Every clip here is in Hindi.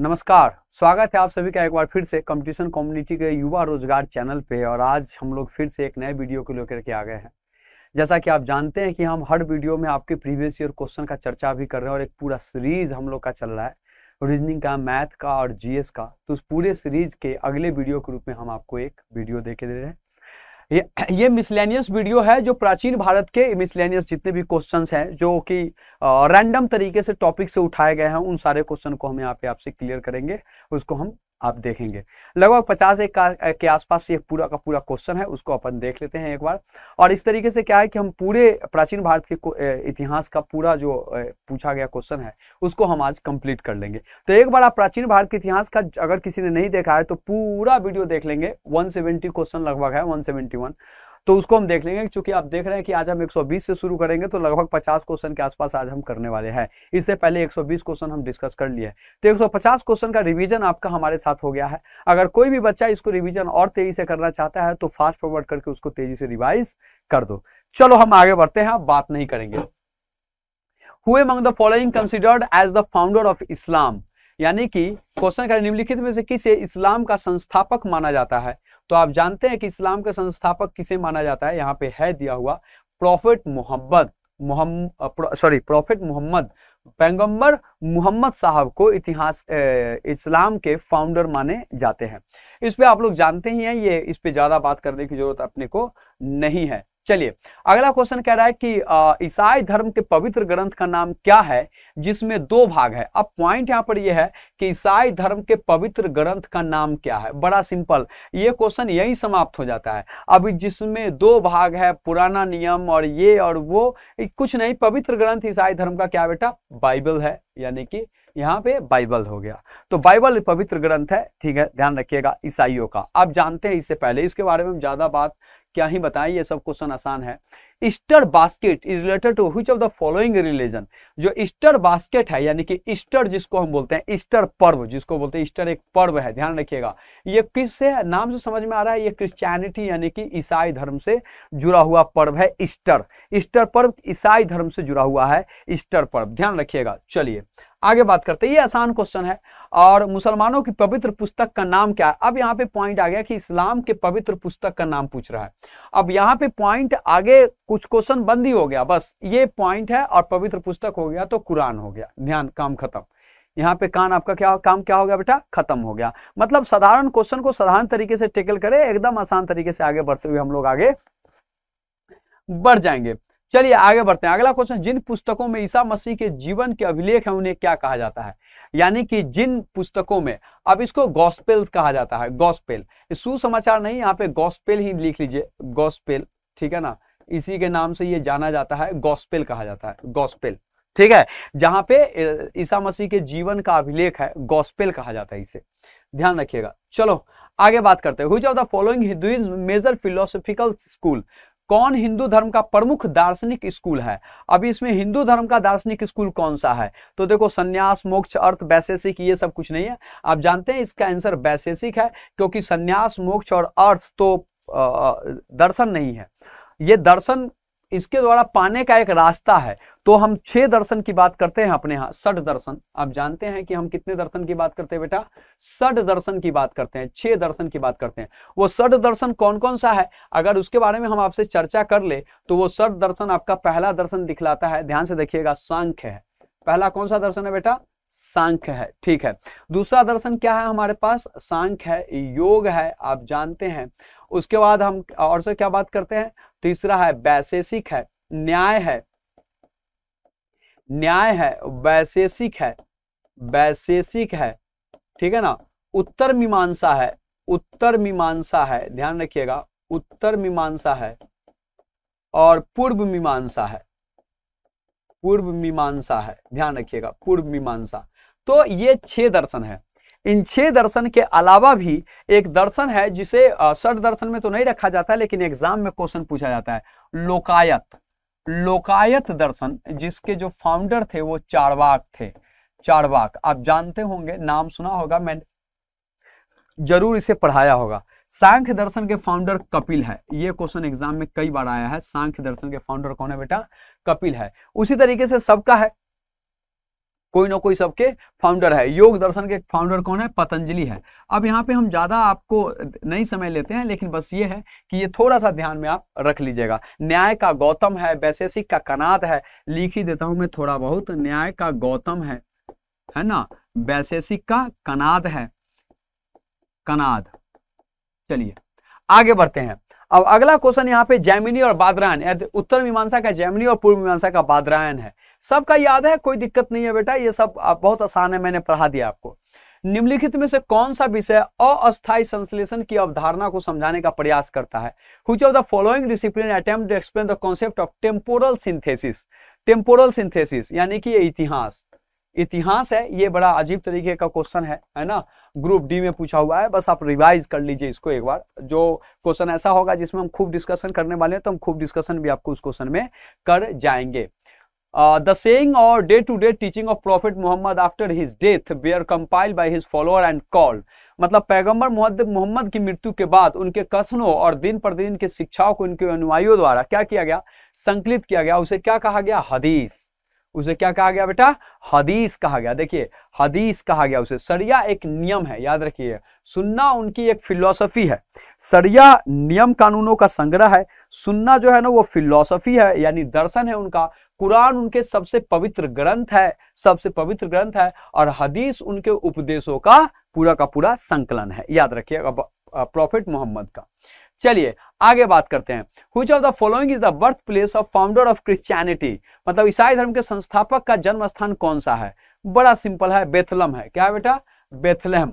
नमस्कार स्वागत है आप सभी का एक बार फिर से कंपटीशन कम्युनिटी के युवा रोजगार चैनल पे और आज हम लोग फिर से एक नए वीडियो को लेकर के आ गए हैं जैसा कि आप जानते हैं कि हम हर वीडियो में आपके प्रीवियस ईयर क्वेश्चन का चर्चा भी कर रहे हैं और एक पूरा सीरीज हम लोग का चल रहा है रीजनिंग का मैथ का और जीएस का तो उस पूरे सीरीज के अगले वीडियो के रूप में हम आपको एक वीडियो दे के दे रहे हैं ये मिसलेनियस वीडियो है जो प्राचीन भारत के मिसलेनियस जितने भी क्वेश्चन हैं जो कि रैंडम तरीके से टॉपिक से उठाए गए हैं उन सारे क्वेश्चन को हम यहाँ पे आपसे क्लियर करेंगे उसको हम आप देखेंगे लगभग पचास एक के आसपास ये पूरा का पूरा क्वेश्चन है उसको अपन देख लेते हैं एक बार और इस तरीके से क्या है कि हम पूरे प्राचीन भारत के इतिहास का पूरा जो पूछा गया क्वेश्चन है उसको हम आज कंप्लीट कर लेंगे तो एक बार आप प्राचीन भारत के इतिहास का अगर किसी ने नहीं देखा है तो पूरा वीडियो देख लेंगे वन क्वेश्चन लगभग है वन तो उसको हम देख लेंगे क्योंकि आप देख रहे हैं कि आज हम 120 से शुरू करेंगे तो लगभग 50 क्वेश्चन के आसपास आज हम करने वाले हैं इससे पहले 120 क्वेश्चन हम डिस्कस कर लिए तो 150 क्वेश्चन का रिवीजन आपका हमारे साथ हो गया है अगर कोई भी बच्चा इसको रिवीजन और तेजी से करना चाहता है तो फास्ट फॉरवर्ड करके उसको तेजी से रिवाइज कर दो चलो हम आगे बढ़ते हैं बात नहीं करेंगे हुए among the following considered as the founder of Islam यानी कि क्वेश्चन का निम्नलिखित में से किसे इस्लाम का संस्थापक माना जाता है तो आप जानते हैं कि इस्लाम का संस्थापक किसे माना जाता है यहाँ पे है दिया हुआ prophet Muhammad sorry prophet Muhammad पैगंबर मुहम्मद साहब को इतिहास इस्लाम के फाउंडर माने जाते हैं इस पे आप लोग जानते ही हैं ये इस पे ज़्यादा बात करने की ज़रूरत अपने को नहीं है चलिए अगला क्वेश्चन कह रहा है कि ईसाई धर्म के पवित्र ग्रंथ का नाम क्या है जिसमें दो भाग है अब पॉइंट यहां पर यह है कि ईसाई धर्म के पवित्र ग्रंथ का नाम क्या है बड़ा सिंपल ये क्वेश्चन यही समाप्त हो जाता है अभी जिसमें दो भाग है पुराना नियम और ये और वो कुछ नहीं पवित्र ग्रंथ ईसाई धर्म का क्या बेटा बाइबल है यानी कि यहाँ पे बाइबल हो गया तो बाइबल पवित्र ग्रंथ है ठीक है ध्यान रखिएगा ईसाइयों का आप जानते हैं इससे पहले इसके बारे में हम ज़्यादा बात क्या ही बताएं ये सब क्वेश्चन आसान है Easter basket is related to which of the following religion जो ईस्टर बास्केट है यानी कि ईस्टर जिसको हम बोलते हैं ईस्टर पर्व जिसको बोलते हैं ईस्टर एक पर्व है ध्यान रखिएगा ये किस से नाम से समझ में आ रहा है ये क्रिश्चियनिटी यानी कि ईसाई धर्म से जुड़ा हुआ पर्व है ईस्टर ईस्टर पर्व ईसाई धर्म से जुड़ा हुआ है ईस्टर पर्व ध्यान रखिएगा चलिए आगे बात करते हैं ये आसान क्वेश्चन है और मुसलमानों की पवित्र पुस्तक का नाम क्या है अब यहाँ पे पॉइंट आ गया कि इस्लाम के पवित्र पुस्तक का नाम पूछ रहा है अब यहाँ पे पॉइंट आगे कुछ क्वेश्चन बंद ही हो गया बस ये पॉइंट है और पवित्र पुस्तक हो गया तो कुरान हो गया ध्यान काम खत्म यहाँ पे कान आपका क्या काम क्या हो गया बेटा खत्म हो गया मतलब साधारण क्वेश्चन को साधारण तरीके से टेकल करे एकदम आसान तरीके से आगे बढ़ते हुए हम लोग आगे बढ़ जाएंगे चलिए आगे बढ़ते हैं अगला क्वेश्चन जिन पुस्तकों में ईसा मसीह के जीवन के अभिलेख है उन्हें क्या कहा जाता है यानी कि जिन पुस्तकों में अब इसको गॉस्पेल कहा जाता है गॉस्पेल सुसमाचार नहीं यहाँ पे गॉस्पेल ही लिख लीजिए गॉस्पेल ठीक है ना इसी के नाम से ये जाना जाता है गॉस्पेल कहा जाता है गॉस्पेल ठीक है जहां पे ईसा मसीह के जीवन का अभिलेख है गॉस्पेल कहा जाता है इसे ध्यान रखिएगा चलो आगे बात करते हैं हुई of the following Hinduism major philosophical school कौन हिंदू धर्म का प्रमुख दार्शनिक स्कूल है अब इसमें हिंदू धर्म का दार्शनिक स्कूल कौन सा है तो देखो संन्यास मोक्ष अर्थ वैशेषिक ये सब कुछ नहीं है आप जानते हैं इसका आंसर वैशेषिक है क्योंकि संन्यास मोक्ष और अर्थ तो दर्शन नहीं है ये दर्शन इसके द्वारा पाने का एक रास्ता है तो हम छह दर्शन की बात करते हैं अपने यहां सठ दर्शन आप जानते हैं कि हम कितने दर्शन की बात करते हैं बेटा सठ दर्शन की बात करते हैं छह दर्शन की बात करते हैं वो सठ दर्शन कौन कौन सा है अगर उसके बारे में हम आपसे चर्चा कर ले तो वो सठ दर्शन आपका पहला दर्शन दिखलाता है ध्यान से देखिएगा सांख्य है पहला कौन सा दर्शन है बेटा सांख्य है ठीक है दूसरा दर्शन क्या है हमारे पास सांख्य है योग है आप जानते हैं उसके बाद हम और से क्या बात करते हैं तीसरा है वैशेषिक है न्याय है न्याय है वैशेषिक है वैशेषिक है ठीक है ना उत्तर मीमांसा है उत्तर मीमांसा है ध्यान रखिएगा उत्तर मीमांसा है और पूर्व मीमांसा है पूर्व मीमांसा है ध्यान रखिएगा पूर्व मीमांसा तो ये छह दर्शन है इन छह दर्शन के अलावा भी एक दर्शन है जिसे सठ दर्शन में तो नहीं रखा जाता है लेकिन एग्जाम में क्वेश्चन पूछा जाता है लोकायत लोकायत दर्शन जिसके जो फाउंडर थे वो चारवाक थे चारवाक आप जानते होंगे नाम सुना होगा मैं जरूर इसे पढ़ाया होगा सांख्य दर्शन के फाउंडर कपिल है ये क्वेश्चन एग्जाम में कई बार आया है सांख्य दर्शन के फाउंडर कौन है बेटा कपिल है उसी तरीके से सबका है कोई ना कोई सबके फाउंडर है योग दर्शन के फाउंडर कौन है पतंजलि है अब यहाँ पे हम ज़्यादा आपको नहीं समय लेते हैं लेकिन बस ये है कि ये थोड़ा सा ध्यान में आप रख लीजिएगा न्याय का गौतम है वैशेषिक का कनाद है लिख ही देता हूं मैं थोड़ा बहुत न्याय का गौतम है है ना वैशेषिक का कनाद है कनाद चलिए आगे बढ़ते हैं अब अगला क्वेश्चन यहाँ पे जैमिनी और बादरायन उत्तर मीमांसा का जैमिनी और पूर्व मीमांसा का बादरायन है सबका याद है कोई दिक्कत नहीं है बेटा ये सब बहुत आसान है मैंने पढ़ा दिया आपको निम्नलिखित में से कौन सा विषय अस्थायी संश्लेषण की अवधारणा को समझाने का प्रयास करता है which of the following discipline attempt explain the concept of temporal synthesis temporal synthesis यानी कि इतिहास इतिहास है ये बड़ा अजीब तरीके का क्वेश्चन है है ना ग्रुप डी में पूछा हुआ है बस आप रिवाइज कर लीजिए इसको एक बार जो क्वेश्चन ऐसा होगा जिसमें हम खूब डिस्कशन करने वाले हैं तो हम खूब डिस्कशन भी आपको उस क्वेश्चन में कर जाएंगे द सेइंग और day to day teaching of prophet Muhammad after his death were compile by his follower and call मतलब पैगंबर मोहम्मद की मृत्यु के बाद उनके कथनों और दिन प्रतिदिन के शिक्षाओं को उनके अनुयायियों द्वारा क्या किया गया संकलित किया गया उसे क्या कहा गया हदीस उसे क्या कहा गया बेटा हदीस कहा गया देखिए हदीस कहा गया उसे सरिया एक नियम है याद रखिए सुन्ना उनकी एक फिलोसफी है सरिया नियम कानूनों का संग्रह है सुन्ना जो है ना वो फिलोसफी है यानी दर्शन है उनका कुरान उनके सबसे पवित्र ग्रंथ है सबसे पवित्र ग्रंथ है और हदीस उनके उपदेशों का पूरा का पूरा संकलन है याद रखिएगा प्रॉफिट मोहम्मद का चलिए आगे बात करते हैं which of the following is the birth place of founder of Christianity मतलब ईसाई धर्म के संस्थापक का जन्म स्थान कौन सा है बड़ा सिंपल है बेथलम है क्या है बेटा बेथलहम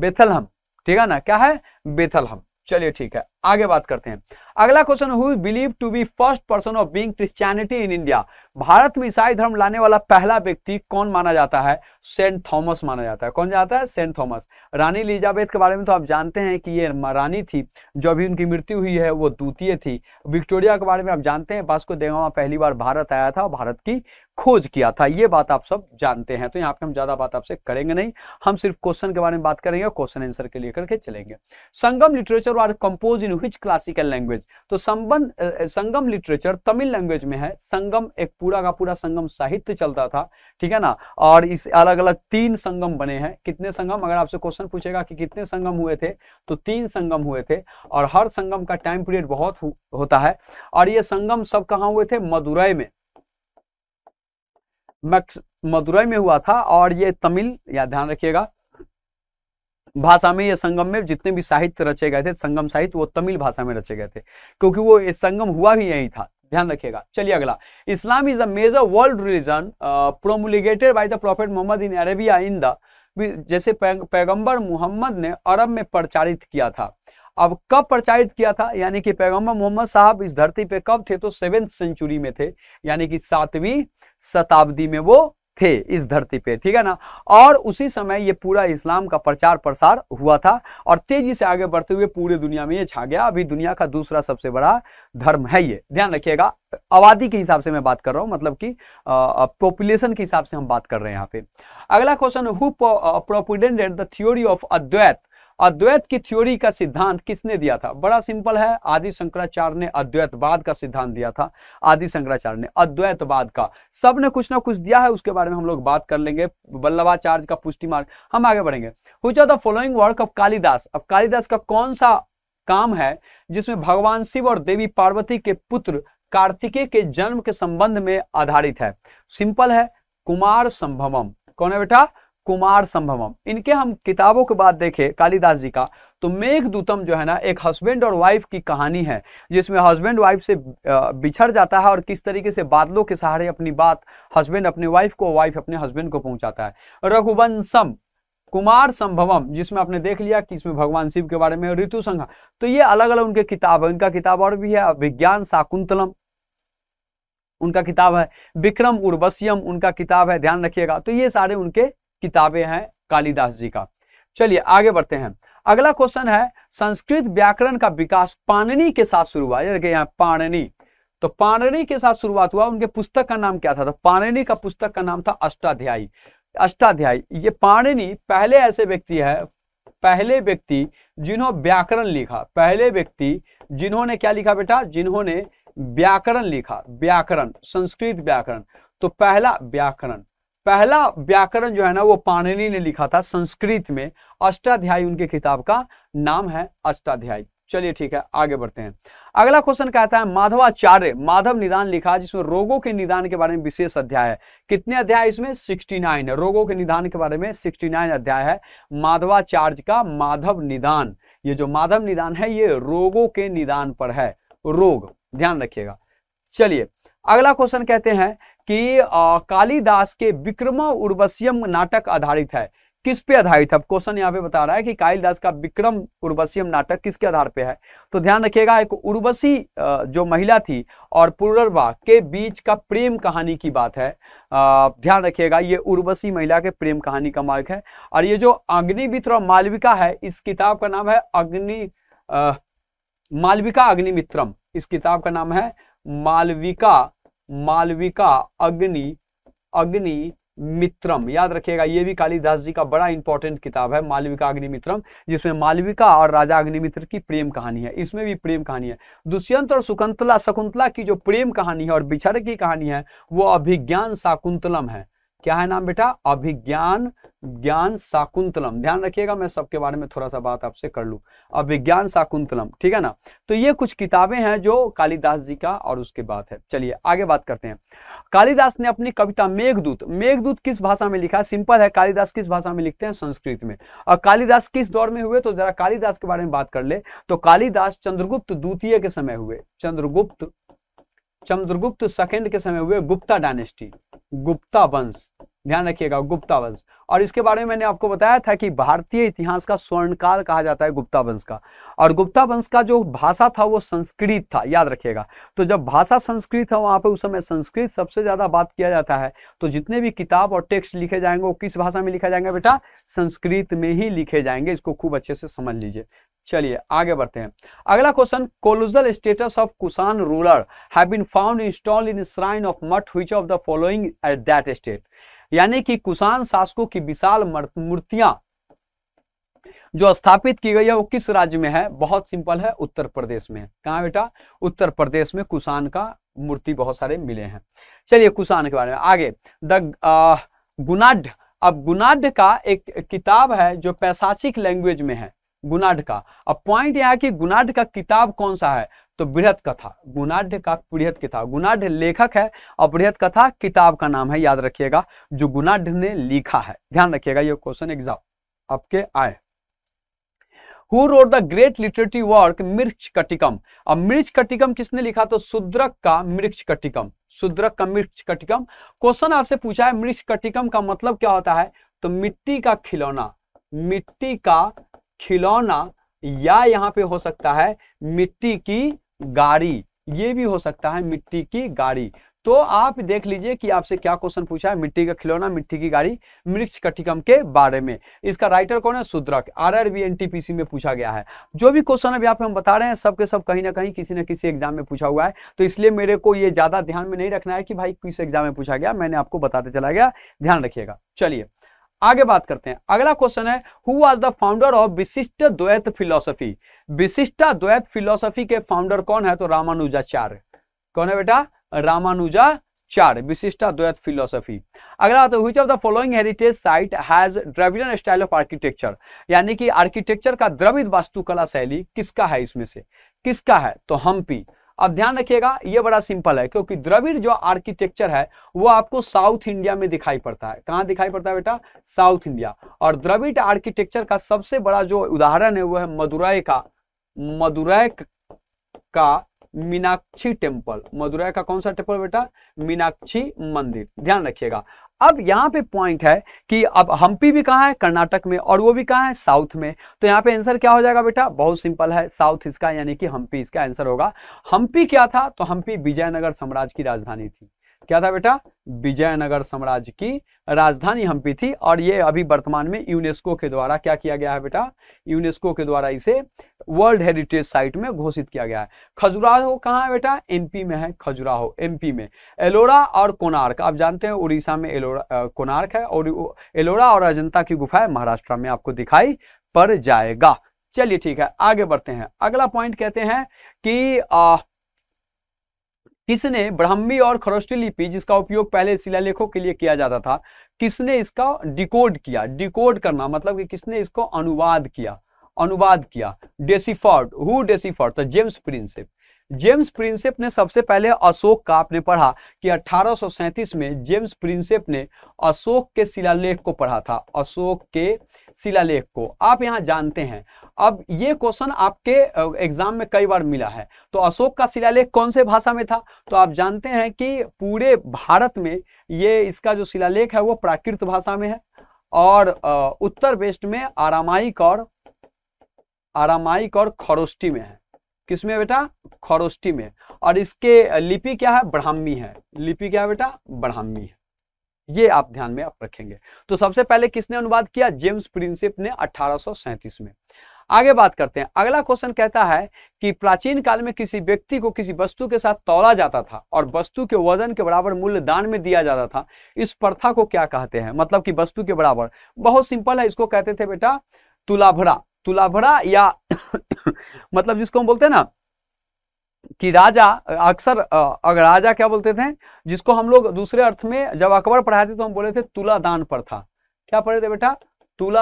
बेथलहम ठीक है ना क्या है बेथलहम चलिए ठीक है आगे बात करते हैं अगला question who believe to be first person of being Christianity in India Bharat में ईसाई धर्म लाने वाला पहला व्यक्ति कौन माना जाता है सेंट थॉमस माना जाता है कौन जाता है सेंट थॉमस रानी एलिजाबेथ के बारे में तो आप जानते हैं कि ये रानी थी जो अभी उनकी मृत्यु हुई है वो द्वितीय थी विक्टोरिया के बारे में आप जानते हैं बास्को देगामा पहली बार भारत आया था और भारत की खोज किया था ये बात आप सब जानते हैं तो यहाँ पे हम ज्यादा बात आपसे करेंगे नहीं हम सिर्फ क्वेश्चन के बारे में बात करेंगे क्वेश्चन आंसर के लिए करके चलेंगे Sangam literature are compose in which classical language तो संबंध संगम लिटरेचर तमिल लैंग्वेज में है संगम एक पूरा का पूरा संगम साहित्य चलता था ठीक है ना और इस अलग अलग तीन संगम बने हैं कितने संगम अगर आपसे क्वेश्चन पूछेगा कि कितने संगम हुए थे तो तीन संगम हुए थे और हर संगम का टाइम पीरियड बहुत होता है और ये संगम सब कहा हुए थे मदुरई में मदुरई में हुआ था और ये तमिल या ध्यान रखिएगा भाषा में या संगम में जितने भी साहित्य रचे गए थे संगम साहित्य वो तमिल भाषा में रचे गए थे क्योंकि वो ये संगम हुआ भी यही था ध्यान रखिएगा चलिए अगला Islam is a major world religion promulgated by the prophet Muhammad in Arabia in the जैसे पैगंबर मोहम्मद ने अरब में प्रचारित किया था अब कब प्रचारित किया था यानी कि पैगंबर मोहम्मद साहब इस धरती पे कब थे तो सेवेंथ सेंचुरी में थे यानी कि सातवीं शताब्दी में वो थे इस धरती पे ठीक है ना और उसी समय ये पूरा इस्लाम का प्रचार प्रसार हुआ था और तेजी से आगे बढ़ते हुए पूरे दुनिया में ये छा गया अभी दुनिया का दूसरा सबसे बड़ा धर्म है ये ध्यान रखिएगा आबादी के हिसाब से मैं बात कर रहा हूँ मतलब कि पॉपुलेशन के हिसाब से हम बात कर रहे हैं यहाँ पे अगला question who propounded the theory of Advaita Advaita की थ्योरी का सिद्धांत किसने दिया था बड़ा सिंपल है आदि शंकराचार्य ने अद्वैतवाद का सिद्धांत दिया था आदि शंकराचार्य ने अद्वैतवाद का सब ने कुछ ना कुछ दिया है उसके बारे में हम लोग बात कर लेंगे बल्लभाचार्य का पुष्टि मार्ग हम आगे बढ़ेंगे हुआ the following work of Kalidasa अब कालिदास का कौन सा काम है जिसमें भगवान शिव और देवी पार्वती के पुत्र कार्तिकेय के जन्म के संबंध में आधारित है सिंपल है कुमार संभवम कौन है बेटा कुमार संभवम इनके हम किताबों के बाद देखें कालिदास जी का तो मेघदूतम जो है ना एक हस्बैंड और वाइफ की कहानी है जिसमें हस्बैंड वाइफ से बिछड़ जाता है और किस तरीके से बादलों के सहारे अपनी बात हस्बैंड अपने वाइफ को वाइफ अपने हस्बैंड को पहुंचाता है रघुवंशम कुमार संभवम जिसमें आपने देख लिया कि इसमें भगवान शिव के बारे में ऋतु संघ तो ये अलग अलग उनके किताब है उनका किताब और भी है विज्ञान शाकुंतलम उनका किताब है विक्रम उर्वश्यम उनका किताब है ध्यान रखिएगा तो ये सारे उनके किताबें हैं कालिदास जी का चलिए आगे बढ़ते हैं अगला क्वेश्चन है संस्कृत व्याकरण का विकास पाणनी के साथ शुरू हुआ देखिए यहाँ पाणनी तो पाणनी के साथ शुरुआत हुआ उनके पुस्तक का नाम क्या था तो पाणनी का पुस्तक का नाम था अष्टाध्यायी अष्टाध्यायी ये पाणनी पहले ऐसे व्यक्ति है पहले व्यक्ति जिन्होंने व्याकरण लिखा पहले व्यक्ति जिन्होंने क्या लिखा बेटा जिन्होंने व्याकरण लिखा व्याकरण संस्कृत व्याकरण तो पहला व्याकरण पहला व्याकरण जो है ना वो पाणिनि ने लिखा था संस्कृत में अष्टाध्यायी उनके किताब का नाम है अष्टाध्यायी चलिए ठीक है आगे बढ़ते हैं अगला क्वेश्चन कहता है माधवाचार्य माधव निदान लिखा जिसमें रोगों के निदान के बारे में विशेष अध्याय है कितने अध्याय इसमें 69 है रोगों के निदान के बारे में 69 अध्याय है माधवाचार्य का माधव निदान ये जो माधव निदान है ये रोगों के निदान पर है रोग ध्यान रखिएगा चलिए अगला क्वेश्चन कहते हैं कि कालिदास के विक्रमा उर्वश्यम नाटक आधारित है किस पे आधारित है क्वेश्चन यहाँ पे बता रहा है कि कालिदास का विक्रम उर्वश्यम नाटक किसके आधार पे है तो ध्यान रखिएगा एक उर्वशी जो महिला थी और पुनर्वा के बीच का प्रेम कहानी की बात है ध्यान रखिएगा ये उर्वशी महिला के प्रेम कहानी का मार्ग है और ये जो अग्निमित्र और मालविका है इस किताब का नाम है अग्नि मालविका अग्निमित्रम इस किताब का नाम है मालविका मालविका अग्नि अग्नि मित्रम याद रखिएगा ये भी कालिदास जी का बड़ा इंपॉर्टेंट किताब है मालविका अग्निमित्रम जिसमें मालविका और राजा अग्निमित्र की प्रेम कहानी है इसमें भी प्रेम कहानी है दुष्यंत और सुकंतला शकुंतला की जो प्रेम कहानी है और बिछड़ की कहानी है वो अभिज्ञान शाकुंतलम है क्या है नाम बेटा अभिज्ञान ज्ञान शाकुंतलम ध्यान रखिएगा मैं सबके बारे में थोड़ा सा बात आपसे कर लू अभिज्ञान शाकुंतलम ठीक है ना तो ये कुछ किताबें हैं जो कालिदास जी का और उसके बाद है चलिए आगे बात करते हैं कालिदास ने अपनी कविता मेघदूत मेघदूत किस भाषा में लिखा सिंपल है कालिदास किस भाषा में लिखते हैं संस्कृत में और कालिदास किस दौर में हुए तो जरा कालिदास के बारे में बात कर ले तो कालिदास चंद्रगुप्त द्वितीय के समय हुए चंद्रगुप्त चंद्रगुप्त सेकेंड के समय हुए गुप्ता डायनेस्टी गुप्ता वंश ध्यान रखिएगा गुप्ता वंश और इसके बारे में मैंने आपको बताया था कि भारतीय इतिहास का स्वर्णकाल कहा जाता है गुप्ता वंश का और गुप्ता वंश का जो भाषा था वो संस्कृत था याद रखिएगा तो जब भाषा संस्कृत था वहां पे उस समय संस्कृत सबसे ज़्यादा बात किया जाता है तो जितने भी किताब और टेक्स्ट लिखे जाएंगे वो किस भाषा में लिखा जाएंगे बेटा संस्कृत में ही लिखे जाएंगे इसको खूब अच्छे से समझ लीजिए चलिए आगे बढ़ते हैं अगला question colossal statues of Kushan ruler have been found installed in shrine of Mat which of the following at that state यानी कि कुसान शासकों की विशाल मूर्तियां जो स्थापित की गई है वो किस राज्य में है बहुत सिंपल है उत्तर प्रदेश में कहा बेटा उत्तर प्रदेश में कुसान का मूर्ति बहुत सारे मिले हैं चलिए कुसान के बारे में आगे द गुनाड uh, अब गुनाड का एक किताब है जो पैसाचिक लैंग्वेज में है गुनाड का अब पॉइंट यह है कि गुनाड का किताब कौन सा है तो बृहत कथा गुनाढ़ का बृहत किताब गुनाढ़ लेखक है और बृहत कथा किताब का नाम है याद रखिएगा जो गुनाढ़ ने लिखा है ध्यान रखिएगा ये क्वेश्चन एग्जाम आपके आए who wrote the great literary work Mrichchhakatikam अब मृक्ष कटिकम किसने लिखा तो शुद्रक का मृक्ष कटिकम शुद्रक का मृक्ष कटिकम क्वेश्चन आपसे पूछा है मृक्ष कटिकम का मतलब क्या होता है तो मिट्टी का खिलौना मिट्टी का खिलौना या यहाँ पे हो सकता है मिट्टी की गाड़ी ये भी हो सकता है मिट्टी की गाड़ी तो आप देख लीजिए कि आपसे क्या क्वेश्चन पूछा है मिट्टी का खिलौना मिट्टी की गाड़ी मृक्ष कटिकम के बारे में इसका राइटर कौन है Shudraka R R B N T P C में पूछा गया है जो भी क्वेश्चन अभी आप हम बता रहे हैं सबके सब कहीं ना कहीं किसी ना किसी एग्जाम में पूछा हुआ है तो इसलिए मेरे को ये ज्यादा ध्यान में नहीं रखना है कि भाई किस एग्जाम में पूछा गया मैंने आपको बताते चला गया ध्यान रखिएगा चलिए आगे बात करते हैं अगला क्वेश्चन है who was the founder of Vishishtadvaita philosophy विशिष्ट द्वैत फिलोसफी के फाउंडर कौन है तो रामानुजाचार्य कौन है बेटा रामानुजा चार विशिष्टा द्वैत फिलोसफी अगला तो which of the following heritage site has Dravidian style of architecture यानी कि आर्किटेक्चर का द्रविड़ वास्तुकला शैली किसका है इसमें से किसका है तो हम्पी अब ध्यान रखिएगा ये बड़ा सिंपल है क्योंकि द्रविड़ जो आर्किटेक्चर है वो आपको साउथ इंडिया में दिखाई पड़ता है कहाँ दिखाई पड़ता है बेटा साउथ इंडिया और द्रविड़ आर्किटेक्चर का सबसे बड़ा जो उदाहरण है वो है मदुरई का मदुरै का मीनाक्षी टेम्पल मदुरै का कौन सा टेम्पल बेटा मीनाक्षी मंदिर ध्यान रखिएगा अब यहाँ पे पॉइंट है कि अब हम्पी भी कहाँ है कर्नाटक में और वो भी कहाँ है साउथ में तो यहाँ पे आंसर क्या हो जाएगा बेटा बहुत सिंपल है साउथ इसका यानी कि हम्पी इसका आंसर होगा हम्पी क्या था तो हम्पी विजयनगर साम्राज्य की राजधानी थी क्या था बेटा विजयनगर साम्राज्य की राजधानी हम्पी थी और ये अभी वर्तमान में यूनेस्को के द्वारा क्या किया गया है बेटा यूनेस्को के द्वारा इसे वर्ल्ड हेरिटेज साइट में घोषित किया गया है खजुराहो कहाँ है बेटा एमपी में है खजुराहो एमपी में एलोरा और कोनार्क आप जानते हैं उड़ीसा में एलोरा कोनार्क है और एलोरा और अजंता की गुफा है महाराष्ट्र में आपको दिखाई पड़ जाएगा चलिए ठीक है आगे बढ़ते हैं अगला पॉइंट कहते हैं कि किसने ब्राह्मी और खरोष्टी लिपि जिसका उपयोग पहले शिलालेखों के लिए किया जाता था किसने इसका डिकोड किया डिकोड करना मतलब कि किसने इसको अनुवाद किया अनुवाद किया deciphered who deciphered the James Prinsep James Prinsep ने सबसे पहले अशोक का आपने पढ़ा कि 1837 में जेम्स प्रिंसेप ने अशोक के शिलालेख को पढ़ा था अशोक के शिलालेख को आप यहाँ जानते हैं अब ये क्वेश्चन आपके एग्जाम में कई बार मिला है तो अशोक का शिलालेख कौन से भाषा में था तो आप जानते हैं कि पूरे भारत में ये इसका जो शिलालेख है वो प्राकृत भाषा में है और उत्तर वेस्ट में आरामाइक और आरामाइक और खरोष्टी में है किसमें बेटा खरोष्टी में और इसके लिपि क्या है ब्राह्मी है लिपि क्या है बेटा ब्राह्मी है ये आप ध्यान में आप रखेंगे तो सबसे पहले किसने अनुवाद किया जेम्स प्रिंसिप ने अठारह में आगे बात करते हैं अगला क्वेश्चन कहता है कि प्राचीन काल में किसी व्यक्ति को किसी वस्तु के साथ तोला जाता था और वस्तु के वजन के बराबर मूल्य दान में दिया जाता था इस प्रथा को क्या कहते हैं मतलब कि वस्तु के बराबर बहुत सिंपल है इसको कहते थे बेटा तुलाभरा तुलाभरा या मतलब जिसको हम बोलते हैं ना कि राजा अक्सर अगर राजा क्या बोलते थे जिसको हम लोग दूसरे अर्थ में जब अकबर पढ़ाते तो हम बोले थे तुला तुलादान प्रथा क्या पढ़े थे बेटा तुला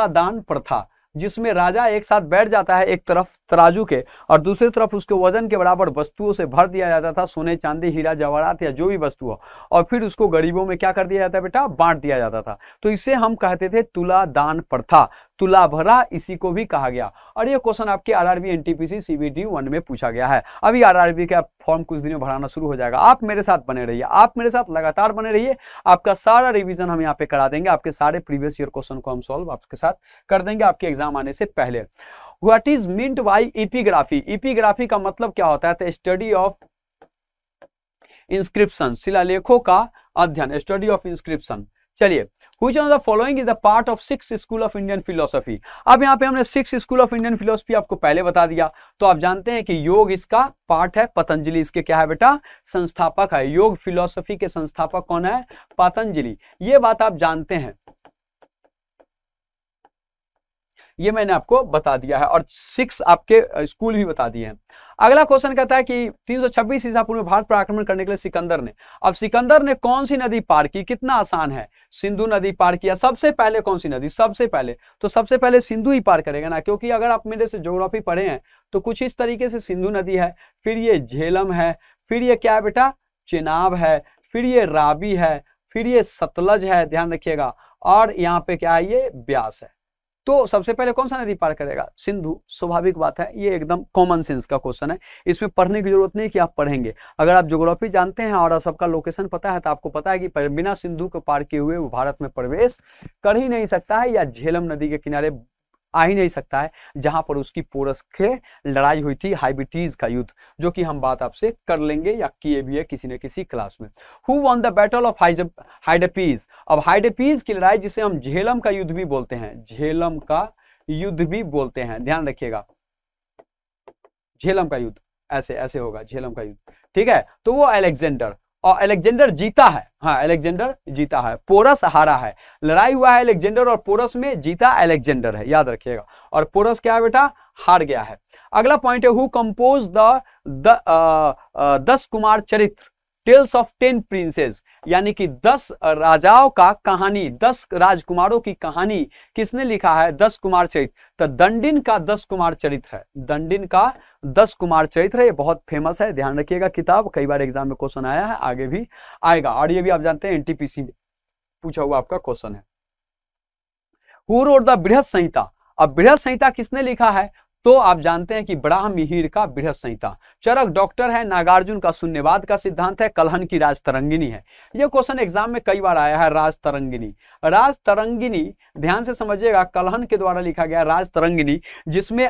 तुलादान प्रथा जिसमें राजा एक साथ बैठ जाता है एक तरफ तराजू के और दूसरी तरफ उसके वजन के बराबर वस्तुओं से भर दिया जाता था सोने चांदी हीरा जवाहरात या जो भी वस्तु हो और फिर उसको गरीबों में क्या कर दिया जाता है बेटा बांट दिया जाता था तो इसे हम कहते थे तुला दान प्रथा भरा इसी को भी कहा गया और ये क्वेश्चन आपके आरआरबी एनटीपीसी सीबीटी वन में पूछा गया है अभी आरआरबी का फॉर्म कुछ दिनों भराना शुरू हो जाएगा आप मेरे साथ बने रहिए आप मेरे साथ लगातार बने रहिए आपका सारा रिविजन हम यहाँ पे करा देंगे आपके सारे प्रीवियस ईयर क्वेश्चन को हम सोल्व आपके साथ कर देंगे आपके एग्जाम आने से पहले what is meant by epigraphy epigraphy का मतलब क्या होता है स्टडी ऑफ इंस्क्रिप्शन शिलालेखों का अध्ययन स्टडी ऑफ इंस्क्रिप्शन चलिए which one of the following is the part of six school of Indian philosophy अब यहाँ पे हमने six school of Indian philosophy आपको पहले बता दिया तो आप जानते हैं कि योग इसका पार्ट है पतंजलि इसके क्या है बेटा संस्थापक है योग फिलोसफी के संस्थापक कौन है पतंजलि ये बात आप जानते हैं ये मैंने आपको बता दिया है और सिक्स आपके स्कूल भी बता दिए हैं अगला क्वेश्चन कहता है कि 326 ईसा पूर्व भारत पर आक्रमण करने के लिए सिकंदर ने अब सिकंदर ने कौन सी नदी पार की कितना आसान है सिंधु नदी पार किया सबसे पहले कौन सी नदी सबसे पहले तो सबसे पहले सिंधु ही पार करेगा ना क्योंकि अगर आप मेरे से जोग्राफी पढ़े हैं तो कुछ इस तरीके से सिंधु नदी है फिर ये झेलम है फिर ये क्या है बेटा चेनाब है फिर ये राबी है फिर ये सतलज है ध्यान रखिएगा और यहाँ पे क्या है ये ब्यास है तो सबसे पहले कौन सा नदी पार करेगा सिंधु स्वाभाविक बात है ये एकदम कॉमन सेंस का क्वेश्चन है इसमें पढ़ने की जरूरत नहीं कि आप पढ़ेंगे अगर आप ज्योग्राफी जानते हैं और सबका लोकेशन पता है तो आपको पता है कि बिना सिंधु को पार किए हुए वो भारत में प्रवेश कर ही नहीं सकता है या झेलम नदी के किनारे आ ही नहीं सकता है जहां पर उसकी पोरस के लड़ाई हुई थी हाइबिटीज का युद्ध जो कि हम बात आपसे कर लेंगे या किए भी है किसी न किसी क्लास में who won the battle of Hydaspes अब हाइडेपीज की लड़ाई जिसे हम झेलम का युद्ध भी बोलते हैं झेलम का युद्ध भी बोलते हैं ध्यान रखिएगा झेलम का युद्ध ऐसे ऐसे होगा झेलम का युद्ध ठीक है तो वो अलेक्जेंडर और अलेक्जेंडर जीता है हाँ अलेक्जेंडर जीता है पोरस हारा है लड़ाई हुआ है अलेक्जेंडर और पोरस में जीता अलेक्जेंडर है याद रखिएगा और पोरस क्या है बेटा हार गया है अगला पॉइंट है हु कंपोज द दस कुमार चरित्र टेल्स ऑफ टेन प्रिंसेस यानी कि दस राजाओं का कहानी दस राजकुमारों की कहानी किसने लिखा है दस कुमार चरित्र तो दंडिन का दस कुमार चरित्र है दंडिन का दस कुमार चरित्र है ये बहुत फेमस है ध्यान रखिएगा किताब कई बार एग्जाम में क्वेश्चन आया है आगे भी आएगा और ये भी आप जानते हैं एनटीपीसी में पूछा हुआ आपका क्वेश्चन है हु रोड द बृहद संहिता अब बृहद संहिता किसने लिखा है तो आप जानते हैं कि ब्राह्म मिहिर का बृहद संहिता चरक डॉक्टर है नागार्जुन का शून्यवाद का सिद्धांत है कलहन की राज तरंगिनी है यह क्वेश्चन एग्जाम में कई बार आया है राज तरंगिनी राज तरंगिनी ध्यान से समझिएगा कलहन के द्वारा लिखा गया राज तरंगिनी जिसमें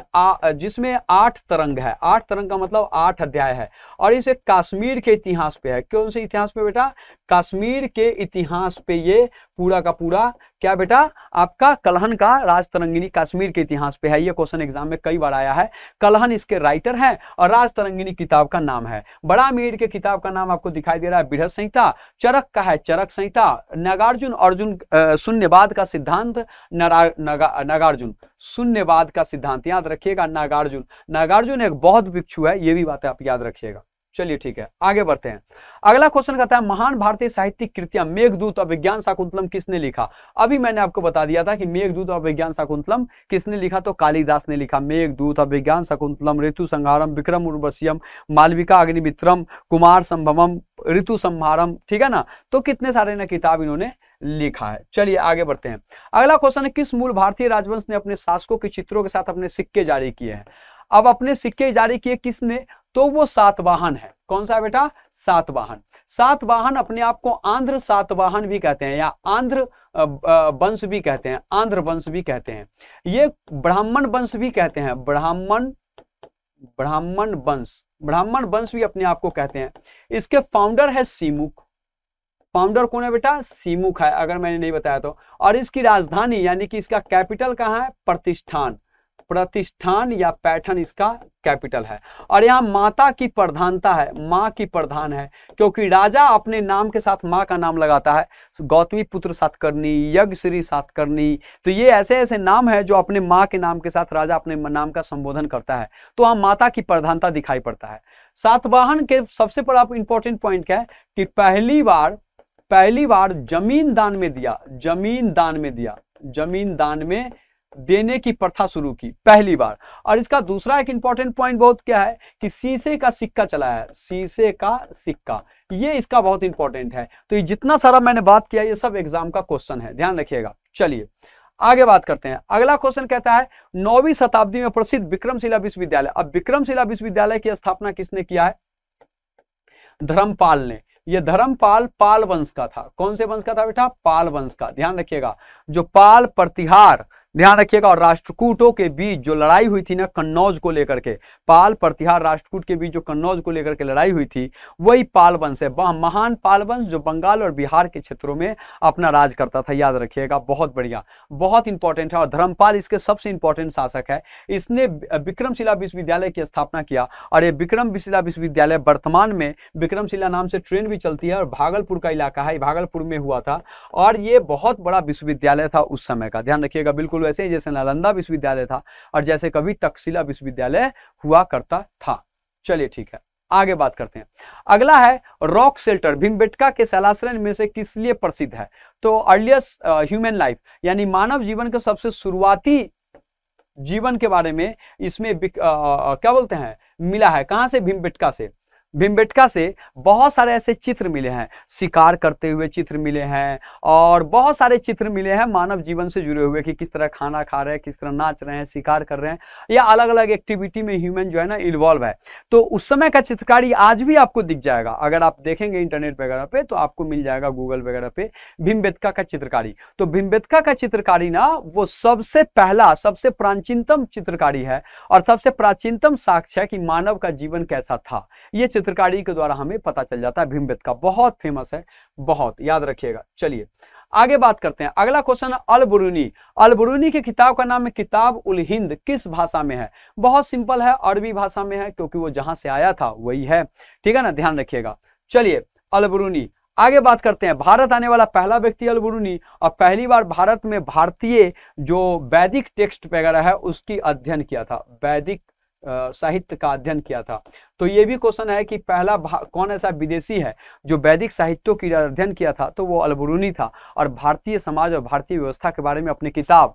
जिसमें आठ तरंग है आठ तरंग का मतलब आठ अध्याय है और इसे काश्मीर के इतिहास पे है कौन से इतिहास पे बेटा काश्मीर के इतिहास पे ये पूरा का पूरा क्या बेटा आपका कलहन का राज तरंगिनी कश्मीर के इतिहास पे है ये क्वेश्चन एग्जाम में कई बार आया है कलहन इसके राइटर है और राज तरंगिनी किताब का नाम है बड़ा मीर के किताब का नाम आपको दिखाई दे रहा है बृहद संहिता चरक का है चरक संहिता नागार्जुन अर्जुन शून्यवाद का सिद्धांत नागार्जुन शून्यवाद का सिद्धांत याद रखिएगा नागार्जुन नागार्जुन एक बहुत भिक्षु है ये भी बात आप याद रखिएगा चलिए ठीक है आगे बढ़ते हैं अगला क्वेश्चन कहता है महान भारतीय साहित्यिक कृतियां मेघदूत और विज्ञान शाकुंतलम किसने लिखा अभी मैंने आपको बता दिया था कि मेघदूत और विज्ञान शाकुंतलम किसने लिखा तो कालिदास ने लिखा मेघदूत और विज्ञान शाकुंतलम ऋतु संहारम विक्रम उर्वशियम मालविका अग्निमित्रम कुमार संभवम ऋतु संहारम ठीक है ना तो कितने सारे ना किताब इन्होंने लिखा है चलिए आगे बढ़ते हैं अगला क्वेश्चन है किस मूल भारतीय राजवंश ने अपने शासकों के चित्रों के साथ अपने सिक्के जारी किए हैं अब अपने सिक्के जारी किए किसने तो वो सातवाहन है कौन सा बेटा सातवाहन सातवाहन अपने आप को आंध्र सातवाहन भी कहते हैं या आंध्र वंश भी कहते हैं आंध्र वंश भी कहते हैं ये ब्राह्मण वंश भी कहते हैं ब्राह्मण ब्राह्मण वंश ब्राह्मण वंश भी अपने आप को कहते हैं इसके फाउंडर है सीमुख फाउंडर कौन है बेटा सीमुख है अगर मैंने नहीं बताया तो और इसकी राजधानी यानी कि इसका कैपिटल कहाँ है प्रतिष्ठान प्रतिष्ठान या पैठन इसका कैपिटल है और यहाँ माता की प्रधानता है माँ की प्रधान है क्योंकि राजा अपने नाम के साथ माँ का नाम लगाता है गौतमी पुत्र सातकर्णी यज्ञश्री सातकर्णी तो ये ऐसे ऐसे नाम है जो अपने माँ के नाम के साथ राजा अपने नाम का संबोधन करता है तो वहां माता की प्रधानता दिखाई पड़ता है सातवाहन के सबसे बड़ा इंपॉर्टेंट पॉइंट क्या है कि पहली बार पहली बार जमीन दान में दिया जमीन दान में दिया जमीन दान में देने की प्रथा शुरू की पहली बार और इसका दूसरा एक इंपॉर्टेंट पॉइंट बहुत क्या है कि शीशे का सिक्का चला है शीशे का सिक्का ये इसका बहुत इंपॉर्टेंट है तो ये जितना सारा मैंने बात किया ये सब एग्जाम का क्वेश्चन है ध्यान रखिएगा चलिए आगे बात करते हैं अगला क्वेश्चन कहता है नौवीं शताब्दी में प्रसिद्ध विक्रमशिला विश्वविद्यालय अब विक्रमशिला विश्वविद्यालय की स्थापना किसने किया है धर्मपाल ने यह धर्मपाल पाल वंश का था कौन से वंश का था बेटा पाल वंश का ध्यान रखिएगा जो पाल प्रतिहार ध्यान रखिएगा और राष्ट्रकूटों के बीच जो लड़ाई हुई थी ना कन्नौज को लेकर के पाल प्रतिहार राष्ट्रकूट के बीच जो कन्नौज को लेकर के लड़ाई हुई थी वही पालवंश है महान पालवंश जो बंगाल और बिहार के क्षेत्रों में अपना राज करता था याद रखिएगा बहुत बढ़िया बहुत इंपॉर्टेंट है और धर्मपाल इसके सबसे इंपॉर्टेंट शासक है इसने विक्रमशिला विश्वविद्यालय की स्थापना किया और ये विक्रमशिला विश्वविद्यालय वर्तमान में विक्रमशिला नाम से ट्रेन भी चलती है और भागलपुर का इलाका है भागलपुर में हुआ था और ये बहुत बड़ा विश्वविद्यालय था उस समय का ध्यान रखिएगा बिल्कुल वैसे ही जैसे नालंदा विश्वविद्यालय था और जैसे कभी तकशिला विश्वविद्यालय हुआ करता था चलिए ठीक है आगे बात करते हैं अगला है रॉक सेल्टर भीमबेटका के शैलाश्रय में से किस लिए प्रसिद्ध है तो अर्लियस्ट ह्यूमन लाइफ यानी मानव जीवन के सबसे शुरुआती जीवन के बारे में इसमें आ, क्या बोलते हैं मिला है कहां से भीमबेटका से भीमबेटका से बहुत सारे ऐसे चित्र मिले हैं शिकार करते हुए चित्र मिले हैं और बहुत सारे चित्र मिले हैं मानव जीवन से जुड़े हुए कि किस तरह खाना खा रहे हैं किस तरह नाच रहे हैं शिकार कर रहे हैं या अलग अलग एक्टिविटी में ह्यूमन जो है ना इन्वॉल्व है तो उस समय का चित्रकारी आज भी आपको दिख जाएगा अगर आप देखेंगे इंटरनेट वगैरह पे तो आपको मिल जाएगा गूगल वगैरह पे भीमबेटका का चित्रकारी तो भीमबेटका का चित्रकारी ना वो सबसे पहला सबसे प्राचीनतम चित्रकारी है और सबसे प्राचीनतम साक्ष्य है कि मानव का जीवन कैसा था ये चित्र चित्रकारी के द्वारा हमें पता चल जाता है भीमबेत का बहुत फेमस है बहुत याद रखिएगा चलिए आगे बात करते हैं अगला क्वेश्चन अल अलबरूनी अल बुरूनी किताब का नाम है किताब उल हिंद किस भाषा में है बहुत सिंपल है अरबी भाषा में है क्योंकि वो जहां से आया था वही है ठीक है ना ध्यान रखिएगा चलिए अलबरूनी आगे बात करते हैं भारत आने वाला पहला व्यक्ति अलबरूनी और पहली बार भारत में भारतीय जो वैदिक टेक्स्ट वगैरह है उसकी अध्ययन किया था वैदिक साहित्य का अध्ययन किया था तो ये भी क्वेश्चन है कि पहला कौन ऐसा विदेशी है जो वैदिक साहित्यों की अध्ययन किया था तो वो अलबरूनी था और भारतीय समाज और भारतीय व्यवस्था के बारे में अपनी किताब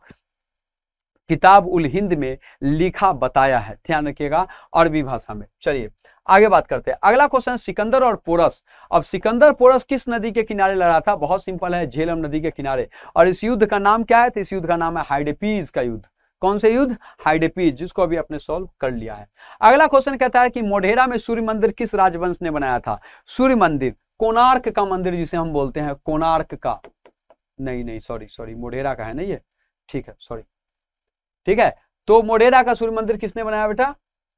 किताब उल हिंद में लिखा बताया है ध्यान रखिएगा अरबी भाषा में चलिए आगे बात करते हैं अगला क्वेश्चन सिकंदर और पोरस अब सिकंदर पोरस किस नदी के किनारे लड़ा था बहुत सिंपल है झेलम नदी के किनारे और इस युद्ध का नाम क्या है तो इस युद्ध का नाम है हाइडेपीज का युद्ध कौन से युद्ध हाइडेपीज जिसको अभी आपने सॉल्व कर लिया है अगला क्वेश्चन कहता है कि मोढेरा में सूर्य मंदिर किस राजवंश ने बनाया था सूर्य मंदिर कोणार्क का मंदिर जिसे हम बोलते हैं कोणार्क का नहीं नहीं सॉरी सॉरी मोढेरा का है नहीं ये ठीक है सॉरी ठीक है तो मोढेरा का सूर्य मंदिर किसने बनाया बेटा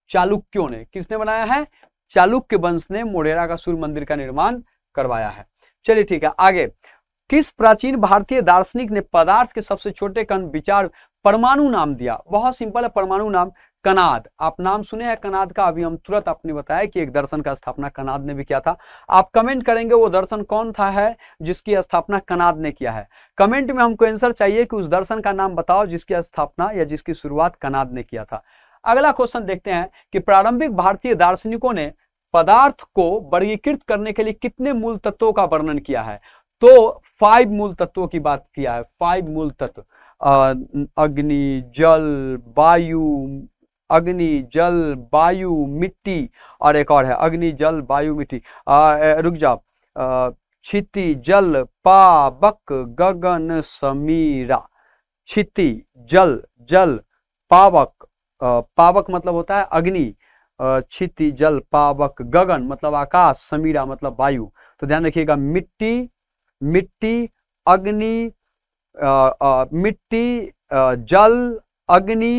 चालुक्यों ने किसने बनाया है चालुक्य वंश ने मोढेरा का सूर्य मंदिर का निर्माण करवाया है चलिए ठीक है आगे किस प्राचीन भारतीय दार्शनिक ने पदार्थ के सबसे छोटे कण विचार परमाणु नाम दिया बहुत सिंपल है परमाणु नाम कनाद आप नाम सुने हैं कनाद का अभी हम तुरंत आपने बताया कि एक दर्शन का स्थापना कनाद ने भी किया था आप कमेंट करेंगे वो दर्शन कौन था है जिसकी स्थापना कनाद ने किया है कमेंट में हमको आंसर चाहिए कि उस दर्शन का नाम बताओ जिसकी स्थापना या जिसकी शुरुआत कनाद ने किया था अगला क्वेश्चन देखते हैं कि प्रारंभिक भारतीय दार्शनिकों ने पदार्थ को वर्गीकृत करने के लिए कितने मूल तत्वों का वर्णन किया है तो फाइव मूल तत्वों की बात किया है फाइव मूल तत्व अग्नि जल वायु अग्नि जल वायु मिट्टी और एक और है अग्नि जल वायु मिट्टी रुक जाओ क्षिति जल पावक गगन समीरा क्षिति जल जल पावक पावक मतलब होता है अग्नि क्षिति जल पावक गगन मतलब आकाश समीरा मतलब वायु तो ध्यान रखिएगा मिट्टी मिट्टी अग्नि मिट्टी आ, जल अग्नि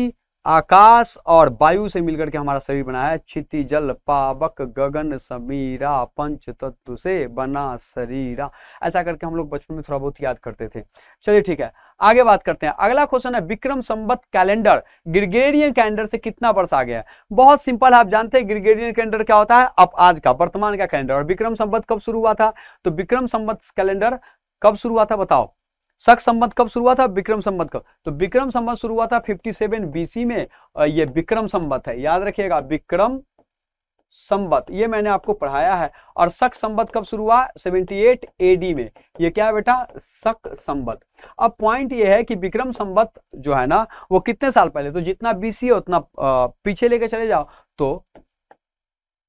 आकाश और वायु से मिलकर के हमारा शरीर बना है क्षिति जल पावक गगन समीरा पंच तत्व से बना शरीरा ऐसा करके हम लोग बचपन में थोड़ा बहुत याद करते थे चलिए ठीक है आगे बात करते हैं अगला क्वेश्चन है Vikram Samvat calendar Gregorian calendar से कितना वर्ष गया है बहुत सिंपल है आप जानते हैं ग्रिगेरियन कैलेंडर क्या होता है अब आज का वर्तमान का कैलेंडर और विक्रम संबत कब शुरू हुआ था तो विक्रम संबत कैलेंडर कब शुरू हुआ था बताओ शक संबंध कब शुरू हुआ था विक्रम संबंध कब तो विक्रम संबंध शुरू हुआ था 57 बीसी में और ये विक्रम संबंध है याद रखिएगा विक्रम संबत ये मैंने आपको पढ़ाया है और शक संबत कब शुरू हुआ 78 एडी में ये क्या बेटा शक संबत अब पॉइंट ये है कि विक्रम संबत जो है ना वो कितने साल पहले तो जितना बीसी है उतना पीछे लेके चले जाओ तो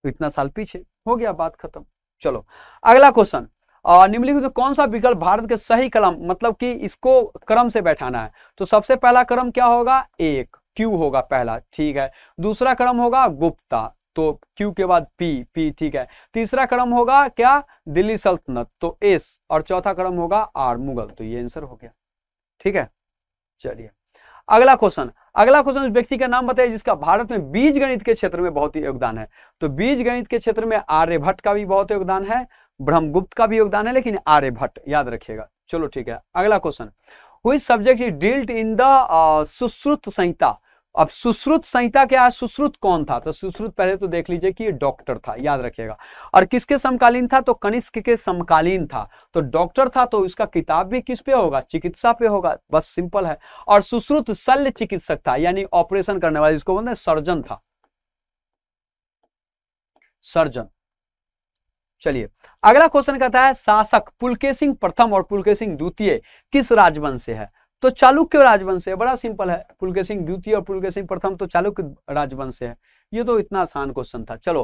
इतना साल पीछे हो गया बात खत्म चलो अगला क्वेश्चन निम्नलिखित तो कौन सा विकल्प भारत के सही कलम मतलब कि इसको क्रम से बैठाना है तो सबसे पहला क्रम क्या होगा एक क्यू होगा पहला ठीक है दूसरा क्रम होगा गुप्ता तो क्यू के बाद पी पी ठीक है तीसरा क्रम होगा क्या दिल्ली सल्तनत तो एस और चौथा क्रम होगा आर मुगल तो ये आंसर हो गया ठीक है चलिए अगला क्वेश्चन अगला क्वेश्चन उस व्यक्ति का नाम बताइए जिसका भारत में बीज गणित के क्षेत्र में बहुत ही योगदान है तो बीज गणित के क्षेत्र में आर्यभट्ट का भी बहुत योगदान है ब्रह्मगुप्त का भी योगदान है लेकिन आर्यभट्ट याद रखिएगा चलो ठीक है अगला क्वेश्चन हुई subject is dealt in the Sushruta Samhita अब सुश्रुत संहिता क्या है सुश्रुत कौन था तो सुश्रुत पहले तो देख लीजिए कि ये डॉक्टर था याद रखिएगा और किसके समकालीन था तो कनिष्क के समकालीन था तो डॉक्टर था तो इसका किताब भी किस पे होगा चिकित्सा पे होगा बस सिंपल है और सुश्रुत शल्य चिकित्सक था यानी ऑपरेशन करने वाला जिसको बोलते हैं सर्जन था सर्जन चलिए अगला क्वेश्चन कहता है शासक पुलकेशिंग प्रथम और पुलकेशिंग द्वितीय किस राजवंश से है तो चालुक्य राजवंश से बड़ा सिंपल है पुलकेशिंग द्वितीय और पुलकेशिंग प्रथम तो चालुक्य राजवंश से है ये तो इतना आसान क्वेश्चन था चलो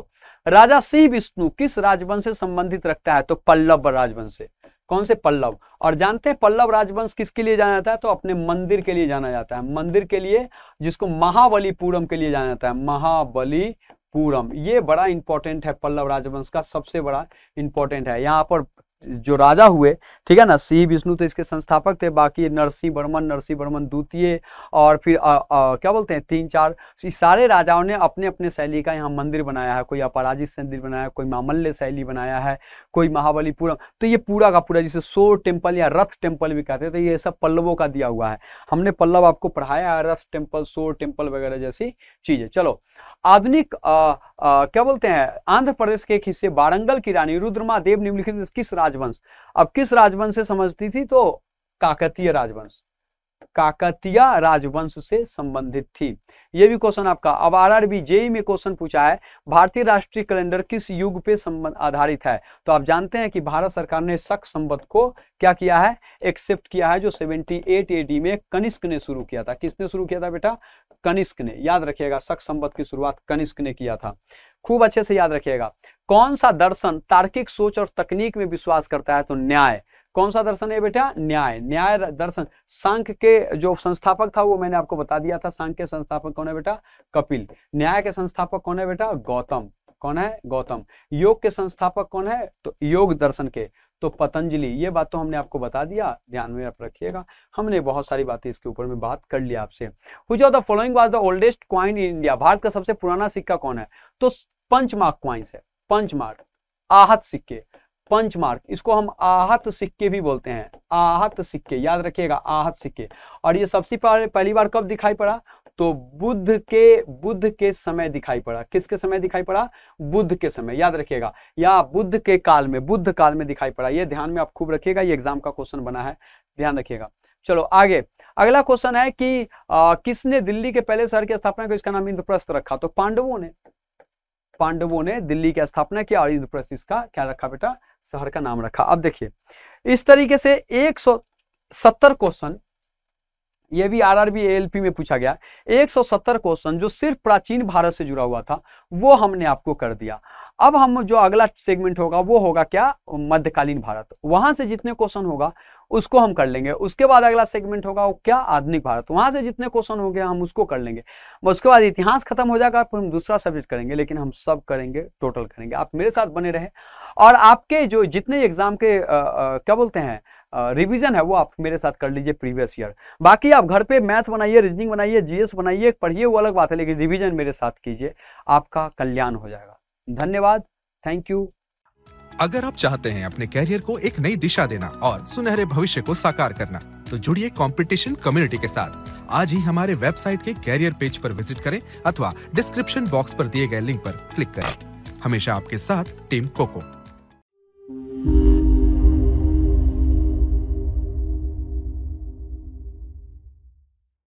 राजा सिंह विष्णु किस राजवंश से संबंधित रखता है तो पल्लव राजवंश से कौन से पल्लव और जानते हैं पल्लव राजवंश किसके लिए जाना जाता है तो अपने मंदिर के लिए जाना जाता है मंदिर के लिए जिसको महाबलीपुरम के लिए जाना जाता है महाबली पूरम ये बड़ा इंपॉर्टेंट है पल्लव राजवंश का सबसे बड़ा इंपॉर्टेंट है यहाँ पर जो राजा हुए ठीक है ना सी विष्णु तो इसके संस्थापक थे बाकी नरसिंह वर्मन नरसिंह वर्मन द्वितीय और फिर आ, आ, क्या बोलते हैं तीन चार सारे राजाओं ने अपने अपने शैली का यहाँ मंदिर बनाया है कोई अपराजित मंदिर बनाया कोई मामल्य शैली बनाया है कोई महाबलीपुरम तो ये पूरा का पूरा जिसे सोर टेम्पल या रथ टेम्पल भी कहते हैं तो ये सब पल्लवों का दिया हुआ है हमने पल्लव आपको पढ़ाया है रथ टेम्पल सोर टेम्पल वगैरह जैसी चीज़ें चलो आधुनिक क्या बोलते हैं आंध्र प्रदेश के एक हिस्से वारंगल की रानी रुद्रमा देव निम्नलिखित किस राज राजवंश अब किस राजवंश से समझती थी तो काकतीय राजवंश काकतीय राजवंश से संबंधित थी यह भी क्वेश्चन आपका अब आर आर बी जेई में क्वेश्चन पूछा है भारतीय राष्ट्रीय कैलेंडर किस युग पे संबंध आधारित है तो आप जानते हैं कि भारत सरकार ने शक संबत को क्या किया है एक्सेप्ट किया है जो 78 एडी में कनिष्क ने शुरू किया था किसने शुरू किया था बेटा कनिष्क ने याद रखिएगा शक संबत की शुरुआत कनिष्क ने किया था खूब अच्छे से याद रखिएगा कौन सा दर्शन तार्किक सोच और तकनीक में विश्वास करता है तो न्याय कौन सा दर्शन है बेटा न्याय न्याय दर्शन सांख के जो संस्थापक था वो मैंने आपको बता दिया था सांख के संस्थापक कौन है बेटा कपिल न्याय के संस्थापक कौन है बेटा गौतम कौन है गौतम योग के संस्थापक कौन है तो योग दर्शन के तो पतंजलि ये बात तो हमने आपको बता दिया ध्यान में आप रखिएगा हमने बहुत सारी बातें इसके ऊपर में बात कर लिया आपसे हुई the following was the oldest coin in India Bharat का सबसे पुराना सिक्का कौन है तो पंचमार्क क्वाइंस है पंचमार्क आहत सिक्के पंचमार्क इसको हम आहत सिक्के भी बोलते हैं आहत सिक्के याद रखिएगा आहत सिक्के और ये सबसे पहली बार कब दिखाई पड़ा तो बुद्ध के बुद्ध के समय दिखाई पड़ा किसके समय दिखाई पड़ा बुद्ध के समय याद रखिएगा या बुद्ध के काल में बुद्ध काल में दिखाई पड़ा ये ध्यान में आप खूब रखिएगा ये एग्जाम का क्वेश्चन बना है ध्यान रखिएगा चलो आगे अगला क्वेश्चन है कि आ, किसने दिल्ली के पहले शहर की स्थापना को इसका नाम इंद्रप्रस्थ रखा तो पांडवों ने पांडवों ने दिल्ली की स्थापना किया और इंद्रप्रस्थ इसका क्या रखा बेटा शहर का नाम रखा अब देखिए इस तरीके से सत्तर क्वेश्चन ये भी आरआरबी एएलपी में पूछा गया 170 क्वेश्चन जो सिर्फ प्राचीन भारत से जुड़ा हुआ था वो हमने आपको कर दिया अब हम जो अगला सेगमेंट होगा वो होगा क्या मध्यकालीन भारत वहां से जितने क्वेश्चन होगा उसको हम कर लेंगे उसके बाद अगला सेगमेंट होगा वो क्या आधुनिक भारत वहां से जितने क्वेश्चन हो गए हम उसको कर लेंगे उसके बाद इतिहास खत्म हो जाएगा फिर हम दूसरा सब्जेक्ट करेंगे लेकिन हम सब करेंगे टोटल करेंगे आप मेरे साथ बने रहे और आपके जो जितने एग्जाम के आ, आ, क्या बोलते हैं रिवीजन है वो आप मेरे साथ कर लीजिए प्रीवियस ईयर बाकी आप घर पे मैथ बनाइए रीजनिंग बनाइए जीएस बनाइए पढ़िए वो अलग बात है लेकिन रिवीजन मेरे साथ कीजिए आपका कल्याण हो जाएगा धन्यवाद थैंक यू अगर आप चाहते हैं अपने कैरियर को एक नई दिशा देना और सुनहरे भविष्य को साकार करना तो जुड़िए कॉम्पिटिशन कम्युनिटी के साथ आज ही हमारे वेबसाइट के कैरियर पेज पर विजिट करें अथवा डिस्क्रिप्शन बॉक्स पर दिए गए लिंक पर क्लिक करें हमेशा आपके साथ टीम कोको